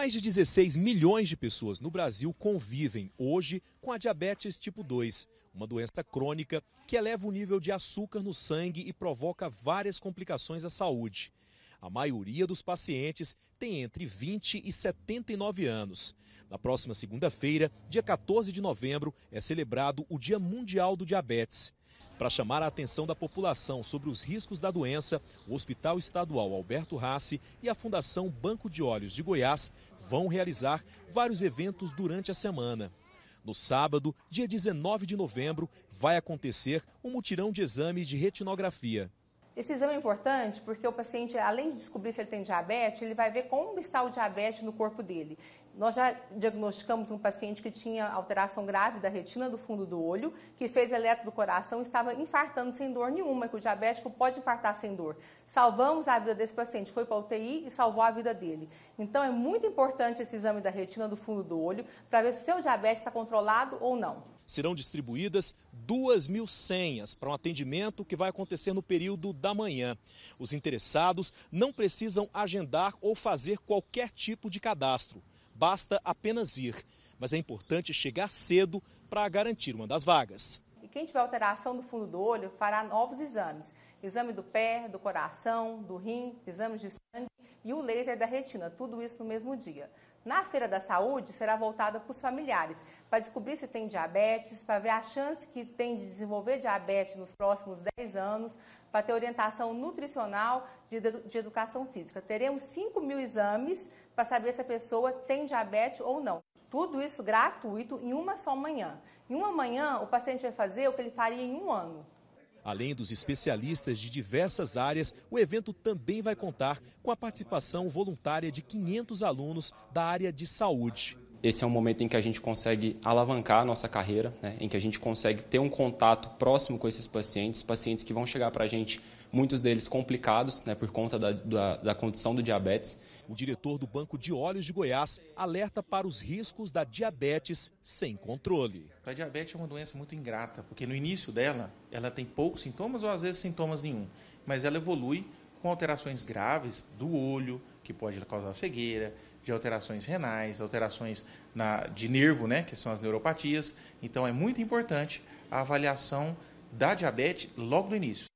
Mais de 16 milhões de pessoas no Brasil convivem hoje com a diabetes tipo 2, uma doença crônica que eleva o nível de açúcar no sangue e provoca várias complicações à saúde. A maioria dos pacientes tem entre 20 e 79 anos. Na próxima segunda-feira, dia 14 de novembro, é celebrado o Dia Mundial do Diabetes. Para chamar a atenção da população sobre os riscos da doença, o Hospital Estadual Alberto Rassi e a Fundação Banco de Olhos de Goiás vão realizar vários eventos durante a semana. No sábado, dia 19 de novembro, vai acontecer um mutirão de exame de retinografia. Esse exame é importante porque o paciente, além de descobrir se ele tem diabetes, ele vai ver como está o diabetes no corpo dele. Nós já diagnosticamos um paciente que tinha alteração grave da retina do fundo do olho, que fez eletro do coração e estava infartando sem dor nenhuma, que o diabético pode infartar sem dor. Salvamos a vida desse paciente, foi para a UTI e salvou a vida dele. Então é muito importante esse exame da retina do fundo do olho para ver se o seu diabetes está controlado ou não serão distribuídas 2 mil senhas para um atendimento que vai acontecer no período da manhã. Os interessados não precisam agendar ou fazer qualquer tipo de cadastro, basta apenas vir. Mas é importante chegar cedo para garantir uma das vagas. E quem tiver alteração do fundo do olho fará novos exames: exame do pé, do coração, do rim, exames de sangue e o laser da retina, tudo isso no mesmo dia. Na Feira da Saúde será voltada para os familiares, para descobrir se tem diabetes, para ver a chance que tem de desenvolver diabetes nos próximos 10 anos, para ter orientação nutricional de, de educação física. Teremos 5 mil exames para saber se a pessoa tem diabetes ou não. Tudo isso gratuito em uma só manhã. Em uma manhã, o paciente vai fazer o que ele faria em um ano. Além dos especialistas de diversas áreas, o evento também vai contar com a participação voluntária de 500 alunos da área de saúde esse é um momento em que a gente consegue alavancar a nossa carreira, né? em que a gente consegue ter um contato próximo com esses pacientes, pacientes que vão chegar para a gente, muitos deles complicados né? por conta da, da, da condição do diabetes. O diretor do Banco de Olhos de Goiás alerta para os riscos da diabetes sem controle. A diabetes é uma doença muito ingrata, porque no início dela, ela tem poucos sintomas ou às vezes sintomas nenhum, mas ela evolui com alterações graves do olho, que pode causar cegueira, de alterações renais, alterações na, de nervo, né, que são as neuropatias. Então, é muito importante a avaliação da diabetes logo no início.